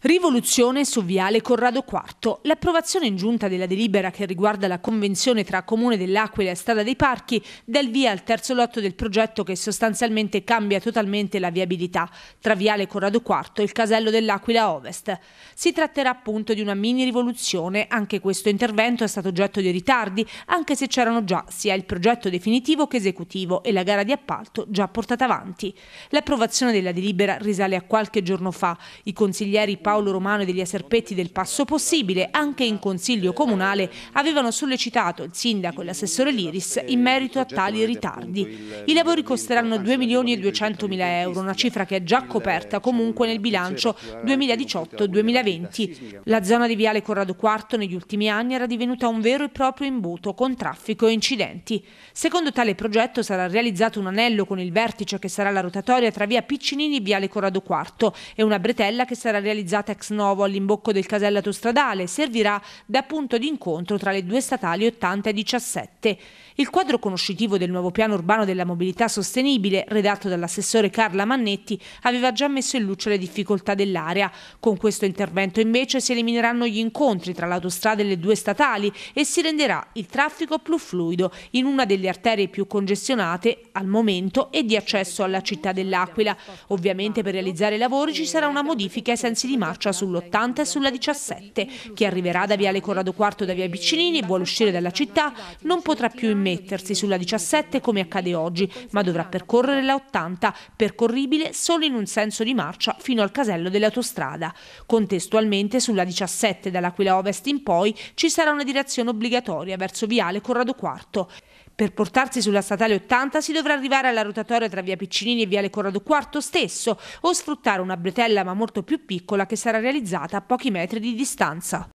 Rivoluzione su Viale Corrado IV. L'approvazione in giunta della delibera che riguarda la convenzione tra Comune dell'Aquila e Strada dei Parchi dà il via al terzo lotto del progetto che sostanzialmente cambia totalmente la viabilità tra Viale Corrado IV e il casello dell'Aquila Ovest. Si tratterà appunto di una mini rivoluzione, anche questo intervento è stato oggetto di ritardi, anche se c'erano già sia il progetto definitivo che esecutivo e la gara di appalto già portata avanti. L'approvazione della delibera risale a qualche giorno fa. I consiglieri Paolo Romano e degli Aserpetti del Passo Possibile, anche in Consiglio Comunale avevano sollecitato il sindaco e l'assessore Liris in merito a tali ritardi. I lavori costeranno 2 milioni e 200 mila euro, una cifra che è già coperta comunque nel bilancio 2018-2020. La zona di Viale Corrado IV negli ultimi anni era divenuta un vero e proprio imbuto con traffico e incidenti. Secondo tale progetto sarà realizzato un anello con il vertice che sarà la rotatoria tra via Piccinini e Viale Corrado IV e una bretella che sarà realizzata parcheggiata ex novo all'imbocco del casello autostradale servirà da punto di incontro tra le due statali 80 e 17. Il quadro conoscitivo del nuovo piano urbano della mobilità sostenibile, redatto dall'assessore Carla Mannetti, aveva già messo in luce le difficoltà dell'area. Con questo intervento invece si elimineranno gli incontri tra l'autostrada e le due statali e si renderà il traffico più fluido in una delle arterie più congestionate al momento e di accesso alla città dell'Aquila. Ovviamente per realizzare i lavori ci sarà una modifica ai sensi di mano marcia sull'80 e sulla 17. Chi arriverà da Viale Corrado IV da Via Piccinini e vuole uscire dalla città non potrà più immettersi sulla 17 come accade oggi, ma dovrà percorrere la 80, percorribile solo in un senso di marcia fino al casello dell'autostrada. Contestualmente sulla 17 dall'Aquila Ovest in poi ci sarà una direzione obbligatoria verso Viale Corrado IV. Per portarsi sulla statale 80 si dovrà arrivare alla rotatoria tra via Piccinini e viale Corrado IV stesso o sfruttare una bretella ma molto più piccola che sarà realizzata a pochi metri di distanza.